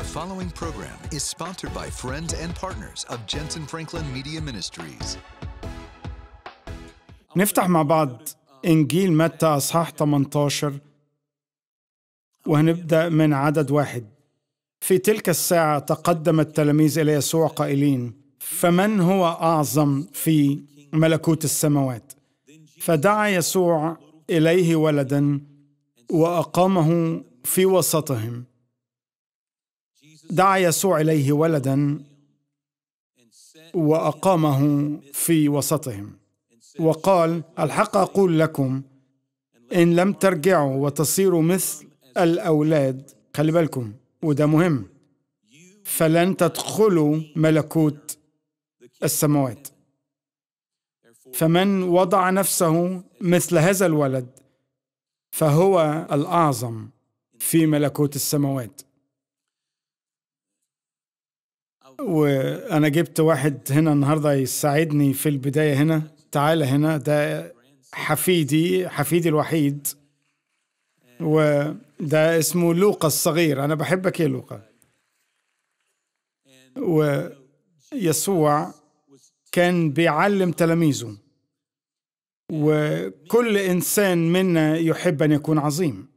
The following program is sponsored by friends and partners of Jensen Franklin Media Ministries. نفتح مع بعض إنجيل متى أصحاح 18 وهنبدأ من عدد واحد في تلك الساعة تقدم التلاميذ إلى يسوع قائلين فمن هو أعظم في ملكوت السماوات فدعا يسوع إليه ولدا وأقامه في وسطهم دعا يسوع اليه ولدا واقامه في وسطهم وقال الحق اقول لكم ان لم ترجعوا وتصيروا مثل الاولاد خلي بالكم وده مهم فلن تدخلوا ملكوت السماوات فمن وضع نفسه مثل هذا الولد فهو الاعظم في ملكوت السماوات وانا جبت واحد هنا النهارده يساعدني في البدايه هنا تعالى هنا ده حفيدي حفيدي الوحيد وده اسمه لوقا الصغير انا بحبك يا لوقا ويسوع كان بيعلم تلاميذه وكل انسان منا يحب ان يكون عظيم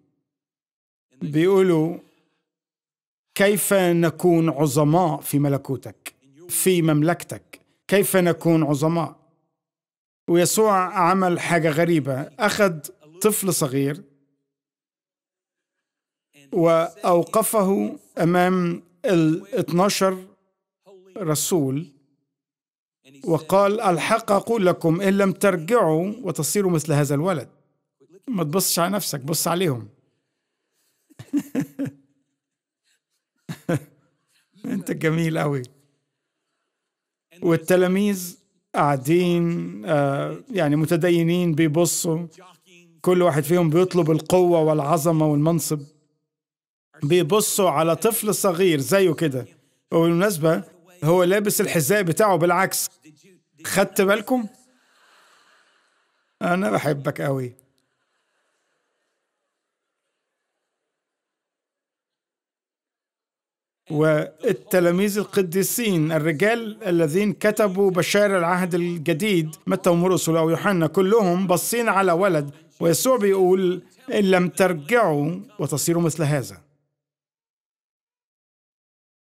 بيقولوا كيف نكون عظماء في ملكوتك في مملكتك كيف نكون عظماء ويسوع عمل حاجة غريبة أخذ طفل صغير وأوقفه أمام ال 12 رسول وقال الحق أقول لكم إن لم ترجعوا وتصيروا مثل هذا الولد ما تبصش على نفسك بص عليهم انت جميل قوي والتلاميذ قاعدين آه، يعني متدينين بيبصوا كل واحد فيهم بيطلب القوة والعظمة والمنصب بيبصوا على طفل صغير زيه كده وبالمناسبة هو لابس الحذاء بتاعه بالعكس خدت بالكم؟ أنا بحبك أوي والتلاميذ القديسين الرجال الذين كتبوا بشائر العهد الجديد متى ومرقس أو يوحنا كلهم باصين على ولد ويسوع بيقول إن لم ترجعوا وتصيروا مثل هذا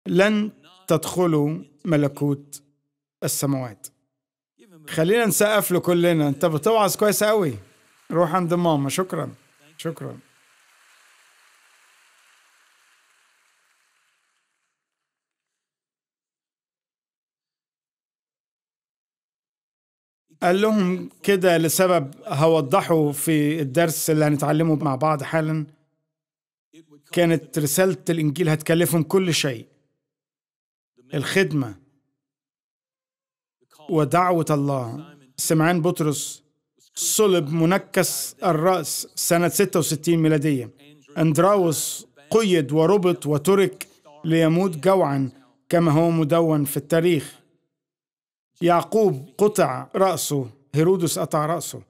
لن تدخلوا ملكوت السماوات خلينا نسقف له كلنا انت بتوعظ كويس قوي روح عند ماما شكرا شكرا قال لهم كده لسبب هوضحه في الدرس اللي هنتعلمه مع بعض حالا كانت رسالة الإنجيل هتكلفهم كل شيء الخدمة ودعوة الله سمعان بطرس صلب منكس الرأس سنة 66 ميلادية أندراوس قيد وربط وترك ليموت جوعا كما هو مدون في التاريخ يعقوب قطع رأسه هيرودس قطع رأسه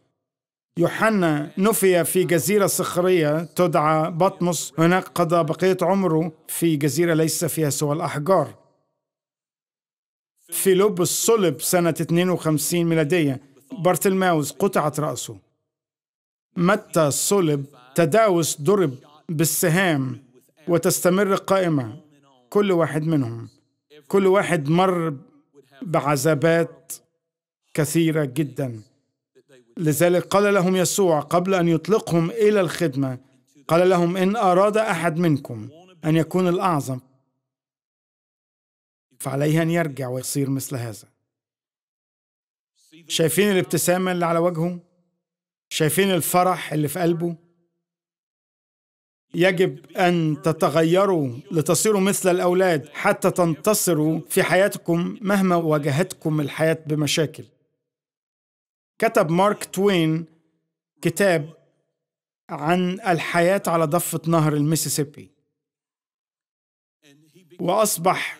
يوحنا نفي في جزيرة صخرية تدعى بطمس هناك قضى بقية عمره في جزيرة ليس فيها سوى الأحجار فيلبس صلب سنة 52 ميلادية بارتلماوس قطعت رأسه متى صلب تداوس ضرب بالسهام وتستمر القائمة كل واحد منهم كل واحد مر بعذابات كثيرة جدا لذلك قال لهم يسوع قبل أن يطلقهم إلى الخدمة قال لهم إن أراد أحد منكم أن يكون الأعظم فعليه أن يرجع ويصير مثل هذا شايفين الابتسامة اللي على وجهه شايفين الفرح اللي في قلبه يجب أن تتغيروا لتصيروا مثل الأولاد حتى تنتصروا في حياتكم مهما واجهتكم الحياة بمشاكل. كتب مارك توين كتاب عن الحياة على ضفة نهر الميسيسيبي وأصبح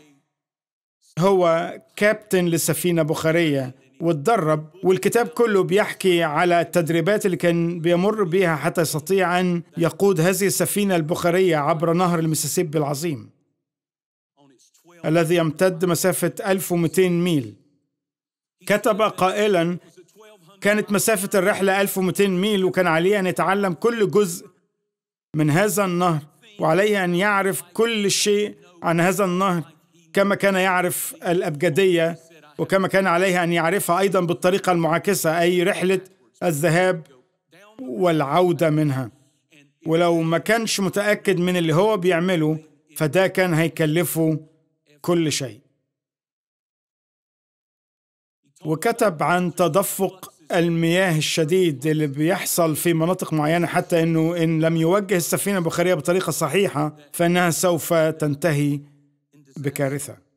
هو كابتن لسفينة بخارية واتدرب والكتاب كله بيحكي على التدريبات اللي كان بيمر بيها حتى يستطيع أن يقود هذه السفينة البخارية عبر نهر المسيسيبي العظيم الذي يمتد مسافة 1200 ميل كتب قائلا كانت مسافة الرحلة 1200 ميل وكان عليه أن يتعلم كل جزء من هذا النهر وعليه أن يعرف كل شيء عن هذا النهر كما كان يعرف الأبجدية وكما كان عليها أن يعرفها أيضا بالطريقة المعاكسة أي رحلة الذهاب والعودة منها ولو ما كانش متأكد من اللي هو بيعمله فده كان هيكلفه كل شيء وكتب عن تدفق المياه الشديد اللي بيحصل في مناطق معينة حتى أنه إن لم يوجه السفينة البخارية بطريقة صحيحة فإنها سوف تنتهي بكارثة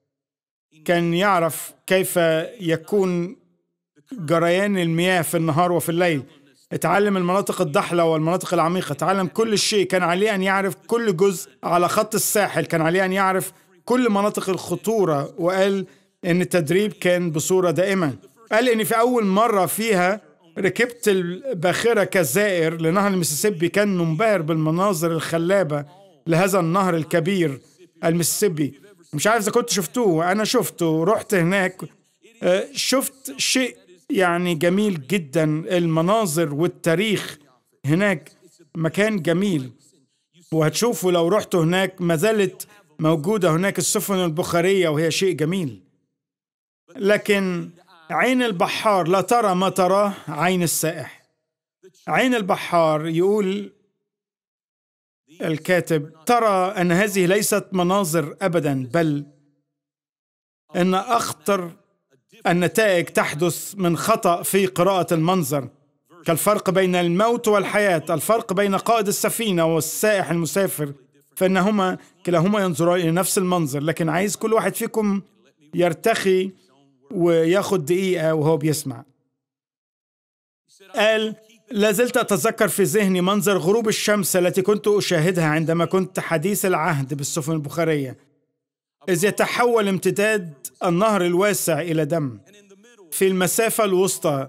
كان يعرف كيف يكون جريان المياه في النهار وفي الليل اتعلم المناطق الضحلة والمناطق العميقة اتعلم كل شيء كان عليه أن يعرف كل جزء على خط الساحل كان عليه أن يعرف كل مناطق الخطورة وقال إن التدريب كان بصورة دائمة قال إن في أول مرة فيها ركبت الباخرة كزائر لنهر المسيسيبي كان منبهر بالمناظر الخلابة لهذا النهر الكبير المسيسيبي مش عارف اذا كنت شفتوه انا شفته رحت هناك آه، شفت شيء يعني جميل جدا المناظر والتاريخ هناك مكان جميل وهتشوفوا لو رحتوا هناك ما زالت موجودة هناك السفن البخارية وهي شيء جميل لكن عين البحار لا ترى ما تراه عين السائح عين البحار يقول الكاتب ترى ان هذه ليست مناظر ابدا بل ان اخطر النتائج تحدث من خطا في قراءه المنظر كالفرق بين الموت والحياه الفرق بين قائد السفينه والسائح المسافر فانهما كلاهما ينظران الى نفس المنظر لكن عايز كل واحد فيكم يرتخي وياخذ دقيقه وهو بيسمع قال لا زلت أتذكر في ذهني منظر غروب الشمس التي كنت أشاهدها عندما كنت حديث العهد بالسفن البخارية إذ يتحول امتداد النهر الواسع إلى دم في المسافة الوسطى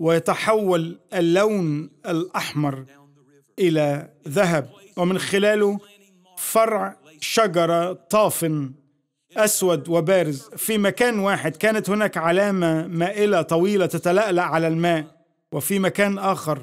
ويتحول اللون الأحمر إلى ذهب ومن خلاله فرع شجرة طافن أسود وبارز في مكان واحد كانت هناك علامة مائلة طويلة تتلألأ على الماء وفي مكان آخر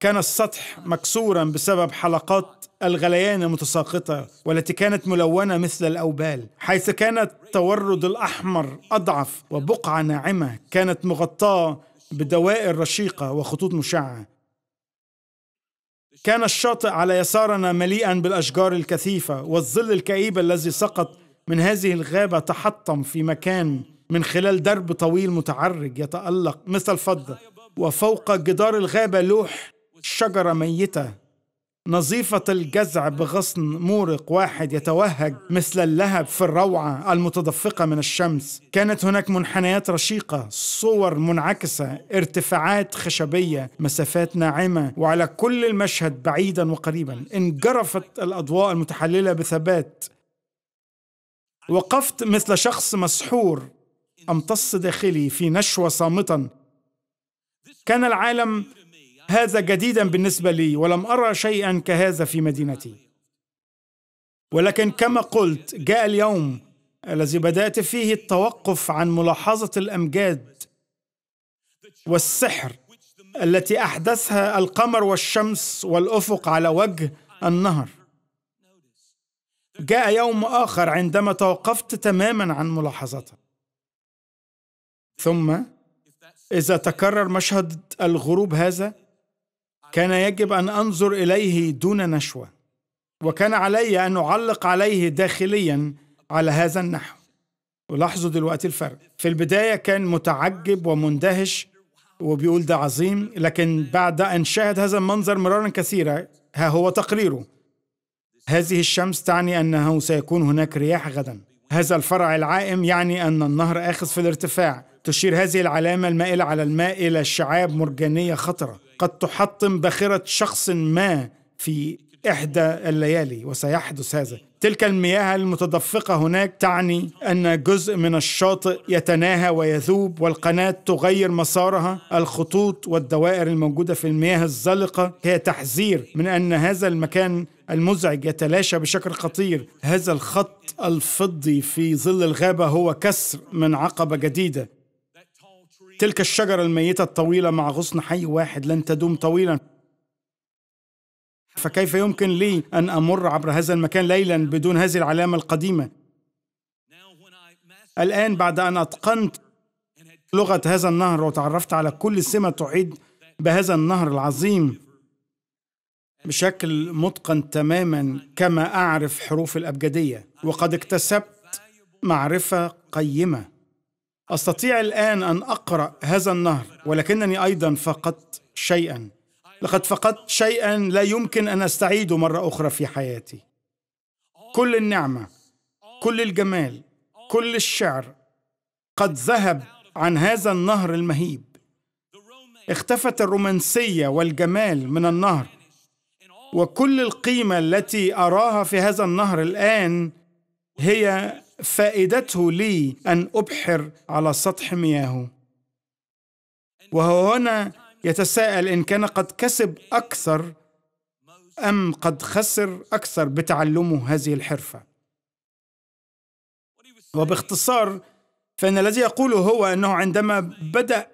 كان السطح مكسورا بسبب حلقات الغليان المتساقطة والتي كانت ملونة مثل الأوبال حيث كان التورد الأحمر أضعف وبقعة ناعمة كانت مغطاة بدوائر رشيقة وخطوط مشعة كان الشاطئ على يسارنا مليئا بالأشجار الكثيفة والظل الكئيب الذي سقط من هذه الغابة تحطم في مكان من خلال درب طويل متعرج يتألق مثل الفضة وفوق جدار الغابة لوح شجرة ميتة نظيفة الجزع بغصن مورق واحد يتوهج مثل اللهب في الروعة المتدفقة من الشمس كانت هناك منحنيات رشيقة صور منعكسة ارتفاعات خشبية مسافات ناعمة وعلى كل المشهد بعيدا وقريبا انجرفت الأضواء المتحللة بثبات وقفت مثل شخص مسحور أمتص داخلي في نشوة صامتا كان العالم هذا جديدا بالنسبه لي ولم ارى شيئا كهذا في مدينتي ولكن كما قلت جاء اليوم الذي بدات فيه التوقف عن ملاحظه الامجاد والسحر التي احدثها القمر والشمس والافق على وجه النهر جاء يوم اخر عندما توقفت تماما عن ملاحظتها ثم إذا تكرر مشهد الغروب هذا كان يجب أن أنظر إليه دون نشوة وكان علي أن أعلق عليه داخليا على هذا النحو ولاحظوا دلوقتي الفرق في البداية كان متعجب ومندهش وبيقول ده عظيم لكن بعد أن شاهد هذا المنظر مرارا كثيرة ها هو تقريره هذه الشمس تعني أنه سيكون هناك رياح غدا هذا الفرع العائم يعني أن النهر آخذ في الارتفاع تشير هذه العلامة المائلة على الماء إلى شعاب مرجانية خطرة قد تحطم باخرة شخص ما في إحدى الليالي وسيحدث هذا تلك المياه المتدفقة هناك تعني أن جزء من الشاطئ يتناهى ويذوب والقناة تغير مسارها الخطوط والدوائر الموجودة في المياه الزلقة هي تحذير من أن هذا المكان المزعج يتلاشى بشكل خطير هذا الخط الفضي في ظل الغابة هو كسر من عقبة جديدة تلك الشجرة الميتة الطويلة مع غصن حي واحد لن تدوم طويلا فكيف يمكن لي أن أمر عبر هذا المكان ليلا بدون هذه العلامة القديمة الآن بعد أن أتقنت لغة هذا النهر وتعرفت على كل سمة تعيد بهذا النهر العظيم بشكل متقن تماما كما أعرف حروف الأبجدية وقد اكتسبت معرفة قيمة أستطيع الآن أن أقرأ هذا النهر ولكنني أيضا فقدت شيئا لقد فقدت شيئا لا يمكن أن أستعيده مرة أخرى في حياتي كل النعمة كل الجمال كل الشعر قد ذهب عن هذا النهر المهيب اختفت الرومانسية والجمال من النهر وكل القيمة التي أراها في هذا النهر الآن هي فائدته لي أن أبحر على سطح مياهه وهو هنا يتساءل إن كان قد كسب أكثر أم قد خسر أكثر بتعلمه هذه الحرفة وباختصار فإن الذي يقوله هو أنه عندما بدأ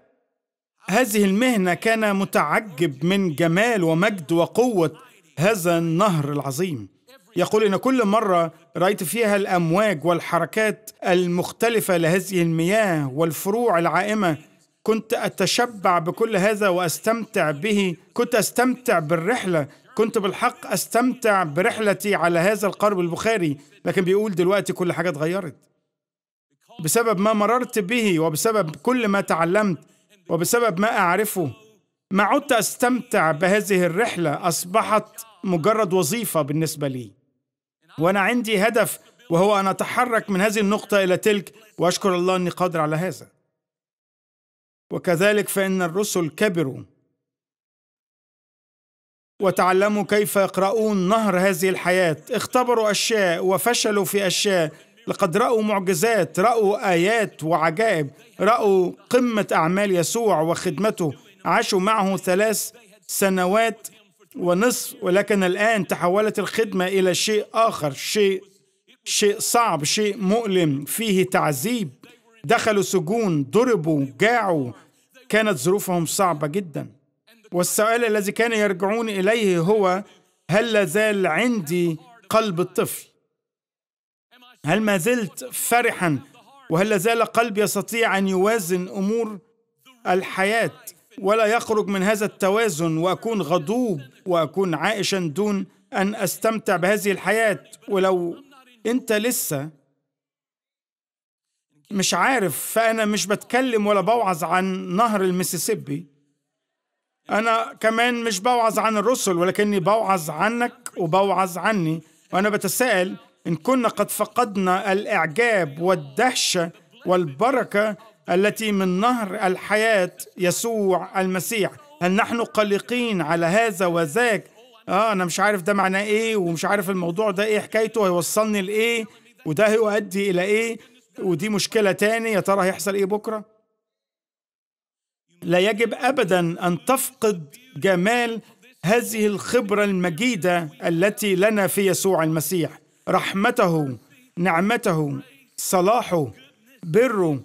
هذه المهنة كان متعجب من جمال ومجد وقوة هذا النهر العظيم يقول إن كل مرة رأيت فيها الأمواج والحركات المختلفة لهذه المياه والفروع العائمة كنت أتشبع بكل هذا وأستمتع به كنت أستمتع بالرحلة كنت بالحق أستمتع برحلتي على هذا القرب البخاري لكن بيقول دلوقتي كل حاجة اتغيرت بسبب ما مررت به وبسبب كل ما تعلمت وبسبب ما أعرفه ما عدت أستمتع بهذه الرحلة أصبحت مجرد وظيفة بالنسبة لي وأنا عندي هدف وهو أن أتحرك من هذه النقطة إلى تلك وأشكر الله أني قادر على هذا وكذلك فإن الرسل كبروا وتعلموا كيف يقرؤون نهر هذه الحياة اختبروا أشياء وفشلوا في أشياء لقد رأوا معجزات رأوا آيات وعجائب رأوا قمة أعمال يسوع وخدمته عاشوا معه ثلاث سنوات ونصف ولكن الآن تحولت الخدمة إلى شيء آخر شيء شيء صعب شيء مؤلم فيه تعذيب دخلوا سجون ضربوا جاعوا كانت ظروفهم صعبة جدا والسؤال الذي كانوا يرجعون إليه هو هل لا زال عندي قلب الطفل هل ما زلت فرحا وهل لا زال يستطيع أن يوازن أمور الحياة ولا يخرج من هذا التوازن واكون غضوب واكون عائشا دون ان استمتع بهذه الحياه ولو انت لسه مش عارف فانا مش بتكلم ولا بوعظ عن نهر المسيسيبي انا كمان مش بوعظ عن الرسل ولكني بوعظ عنك وبوعظ عني وانا بتساءل ان كنا قد فقدنا الاعجاب والدهشه والبركه التي من نهر الحياة يسوع المسيح هل نحن قلقين على هذا وذاك اه انا مش عارف ده معناه ايه ومش عارف الموضوع ده ايه حكايته هيوصلني لايه وده هيؤدي الى ايه ودي مشكلة تاني يا ترى هيحصل ايه بكرة لا يجب ابدا ان تفقد جمال هذه الخبرة المجيدة التي لنا في يسوع المسيح رحمته نعمته صلاحه بره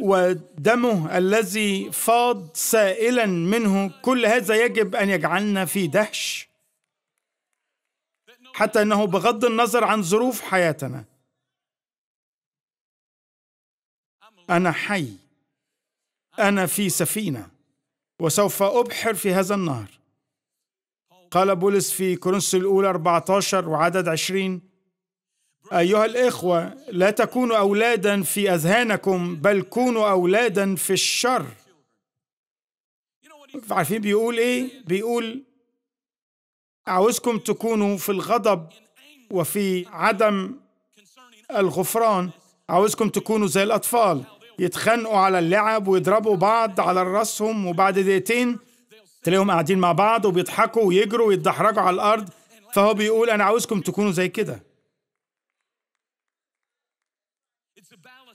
ودمه الذي فاض سائلا منه كل هذا يجب ان يجعلنا في دهش حتى انه بغض النظر عن ظروف حياتنا انا حي انا في سفينه وسوف ابحر في هذا النهر قال بولس في كورنثوس الاولى 14 وعدد 20 أيها الإخوة لا تكونوا أولادا في أذهانكم بل كونوا أولادا في الشر عارفين بيقول إيه؟ بيقول عاوزكم تكونوا في الغضب وفي عدم الغفران عاوزكم تكونوا زي الأطفال يتخانقوا على اللعب ويضربوا بعض على راسهم وبعد دقيقتين تلاقيهم قاعدين مع بعض وبيضحكوا ويجروا ويتدحرجوا على الأرض فهو بيقول أنا عاوزكم تكونوا زي كده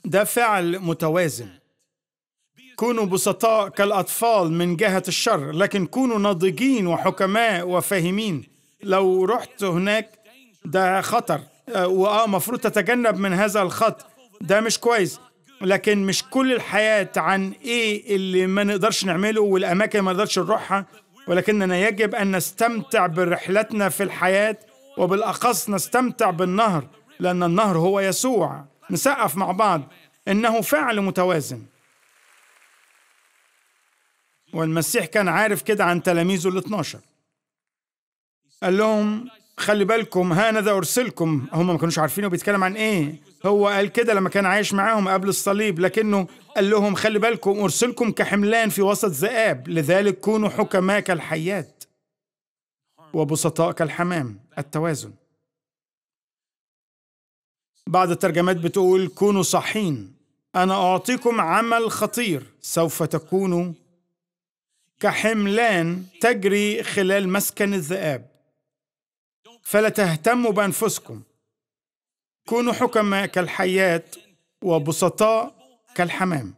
ده فعل متوازن كونوا بسطاء كالأطفال من جهة الشر لكن كونوا ناضجين وحكماء وفاهمين لو رحت هناك ده خطر آه، وآه مفروض تتجنب من هذا الخط ده مش كويس لكن مش كل الحياة عن إيه اللي ما نقدرش نعمله والأماكن ما نقدرش نروحها ولكننا يجب أن نستمتع برحلتنا في الحياة وبالأخص نستمتع بالنهر لأن النهر هو يسوع نسقف مع بعض انه فعل متوازن والمسيح كان عارف كده عن تلاميذه ال 12 قال لهم خلي بالكم هانذا ارسلكم هم ما كانوش عارفين هو بيتكلم عن ايه هو قال كده لما كان عايش معاهم قبل الصليب لكنه قال لهم خلي بالكم ارسلكم كحملان في وسط ذئاب لذلك كونوا حكماء كالحيات وبسطاء كالحمام التوازن بعض الترجمات بتقول كونوا صحين أنا أعطيكم عمل خطير سوف تكونوا كحملان تجري خلال مسكن الذئاب فلا تهتموا بأنفسكم كونوا حكماء كالحياة وبسطاء كالحمام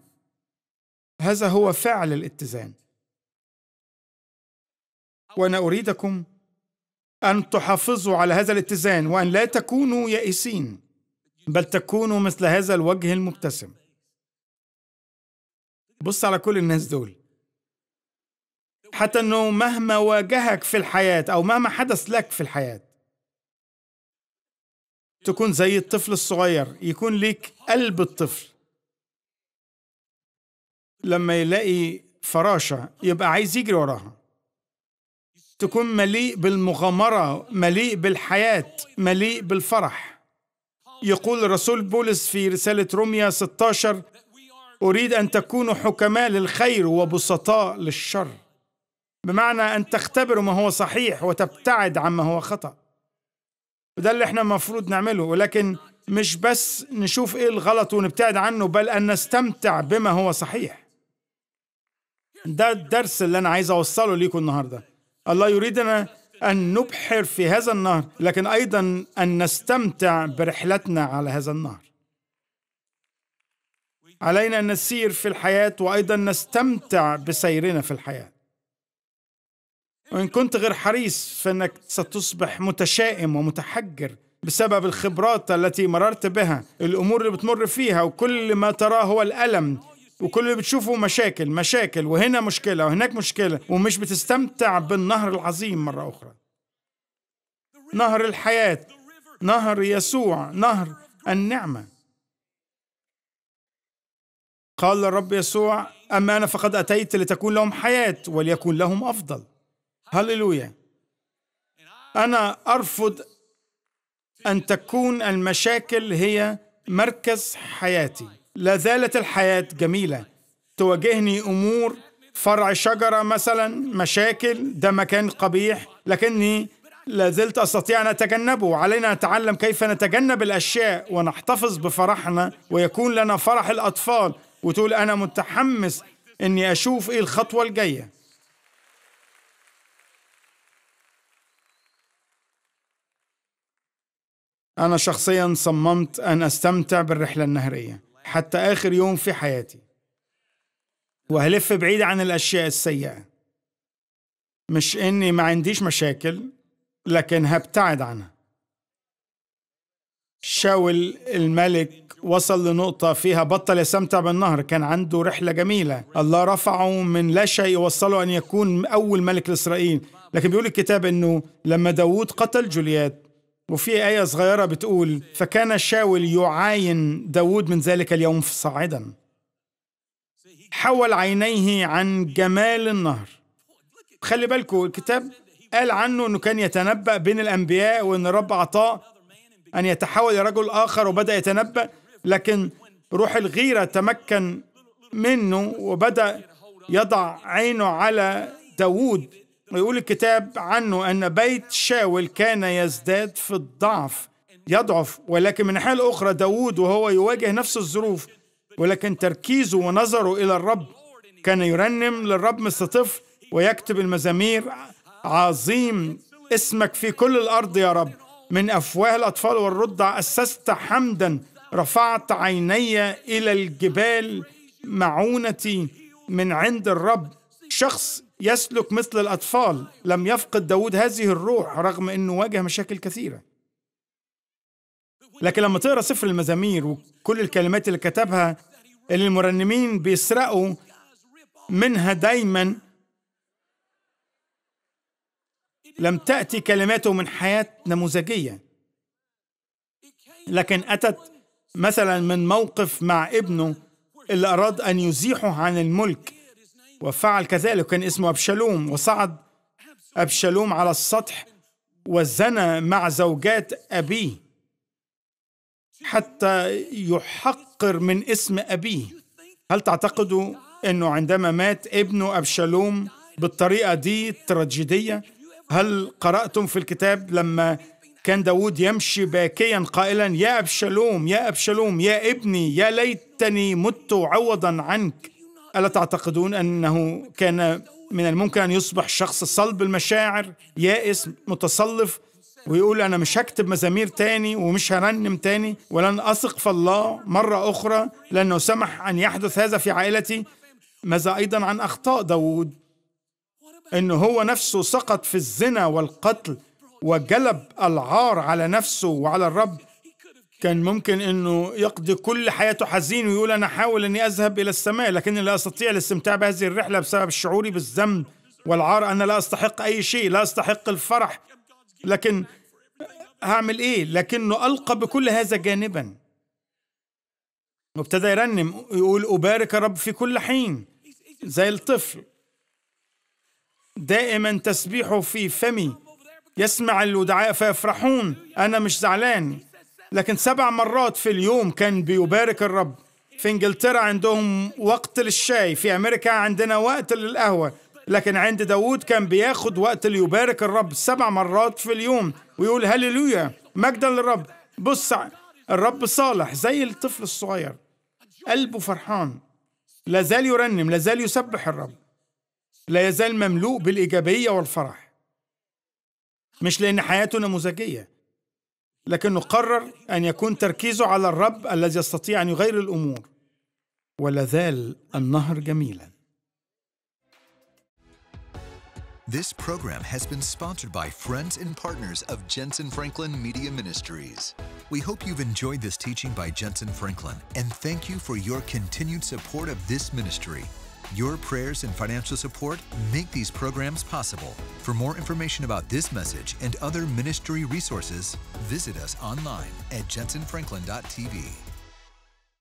هذا هو فعل الاتزان وأنا أريدكم أن تحافظوا على هذا الاتزان وأن لا تكونوا يائسين بل تكونوا مثل هذا الوجه المبتسم بص على كل الناس دول حتى انه مهما واجهك في الحياه او مهما حدث لك في الحياه تكون زي الطفل الصغير يكون ليك قلب الطفل لما يلاقي فراشه يبقى عايز يجري وراها تكون مليء بالمغامره مليء بالحياه مليء بالفرح يقول الرسول بولس في رسالة روميا 16 أريد أن تكونوا حكماء للخير وبسطاء للشر بمعنى أن تختبروا ما هو صحيح وتبتعد عما هو خطأ وده اللي احنا المفروض نعمله ولكن مش بس نشوف ايه الغلط ونبتعد عنه بل أن نستمتع بما هو صحيح ده الدرس اللي أنا عايز أوصله ليكم النهاردة الله يريدنا أن نبحر في هذا النهر لكن أيضا أن نستمتع برحلتنا على هذا النهر علينا أن نسير في الحياة وأيضا نستمتع بسيرنا في الحياة وإن كنت غير حريص فإنك ستصبح متشائم ومتحجر بسبب الخبرات التي مررت بها الأمور اللي بتمر فيها وكل ما تراه هو الألم وكل اللي بتشوفه مشاكل مشاكل وهنا مشكلة وهناك مشكلة ومش بتستمتع بالنهر العظيم مرة أخرى نهر الحياة نهر يسوع نهر النعمة قال الرب يسوع أما أنا فقد أتيت لتكون لهم حياة وليكون لهم أفضل هللويا أنا أرفض أن تكون المشاكل هي مركز حياتي لا زالت الحياة جميلة تواجهني أمور فرع شجرة مثلا مشاكل ده مكان قبيح لكني لا زلت أستطيع أن أتجنبه علينا نتعلم كيف نتجنب الأشياء ونحتفظ بفرحنا ويكون لنا فرح الأطفال وتقول أنا متحمس إني أشوف إيه الخطوة الجاية أنا شخصيا صممت أن أستمتع بالرحلة النهرية حتى آخر يوم في حياتي وهلف بعيد عن الأشياء السيئة مش إني ما عنديش مشاكل لكن هبتعد عنها شاول الملك وصل لنقطة فيها بطل يستمتع بالنهر كان عنده رحلة جميلة الله رفعه من لا شيء وصله أن يكون أول ملك لإسرائيل لكن بيقول الكتاب أنه لما داوود قتل جوليات وفي آية صغيرة بتقول فكان شاول يعاين داود من ذلك اليوم صاعدا حول عينيه عن جمال النهر خلي بالكم الكتاب قال عنه أنه كان يتنبأ بين الأنبياء وأن رب أعطاه أن يتحول إلى رجل آخر وبدأ يتنبأ لكن روح الغيرة تمكن منه وبدأ يضع عينه على داوود ويقول الكتاب عنه أن بيت شاول كان يزداد في الضعف يضعف ولكن من حال أخرى داود وهو يواجه نفس الظروف ولكن تركيزه ونظره إلى الرب كان يرنم للرب مثل طفل ويكتب المزامير عظيم اسمك في كل الأرض يا رب من أفواه الأطفال والرضع أسست حمدا رفعت عيني إلى الجبال معونتي من عند الرب شخص يسلك مثل الأطفال لم يفقد داود هذه الروح رغم أنه واجه مشاكل كثيرة لكن لما تقرأ سفر المزامير وكل الكلمات اللي كتبها اللي المرنمين بيسرقوا منها دايما لم تأتي كلماته من حياة نموذجية لكن أتت مثلا من موقف مع ابنه اللي أراد أن يزيحه عن الملك وفعل كذلك كان اسمه أبشالوم وصعد أبشالوم على السطح وزنى مع زوجات أبيه حتى يحقر من اسم أبيه هل تعتقدوا أنه عندما مات ابنه أبشالوم بالطريقة دي تراجيدية هل قرأتم في الكتاب لما كان داود يمشي باكيا قائلا يا أبشالوم يا أبشالوم يا ابني يا ليتني مت عوضا عنك ألا تعتقدون أنه كان من الممكن أن يصبح شخص صلب المشاعر يائس متصلف ويقول أنا مش هكتب مزامير تاني ومش هرنم تاني ولن أثق في الله مرة أخرى لأنه سمح أن يحدث هذا في عائلتي ماذا أيضا عن أخطاء داوود أنه هو نفسه سقط في الزنا والقتل وجلب العار على نفسه وعلى الرب كان ممكن انه يقضي كل حياته حزين ويقول انا احاول اني اذهب الى السماء لكني لا استطيع الاستمتاع بهذه الرحله بسبب شعوري بالذنب والعار انا لا استحق اي شيء لا استحق الفرح لكن هعمل ايه لكنه القى بكل هذا جانبا وابتدى يرنم يقول ابارك الرب في كل حين زي الطفل دائما تسبيحه في فمي يسمع الودعاء فيفرحون انا مش زعلان لكن سبع مرات في اليوم كان بيبارك الرب في انجلترا عندهم وقت للشاي في امريكا عندنا وقت للقهوه لكن عند داوود كان بياخد وقت ليبارك الرب سبع مرات في اليوم ويقول هللويا مجدا للرب بص الرب صالح زي الطفل الصغير قلبه فرحان لا زال يرنم لا زال يسبح الرب لا يزال مملوء بالإيجابية والفرح مش لأن حياته نموذجية لكنه قرر أن يكون تركيزه على الرب الذي يستطيع أن يغير الأمور ولذال النهر جميلا This program has been sponsored by friends and partners of Jensen Franklin Media Ministries. We hope you've enjoyed this teaching by Jensen Franklin and thank you for your continued support of this ministry. Your prayers and financial support make these programs possible. For more information about this message and other ministry resources, visit us online at jensenfranklin.tv.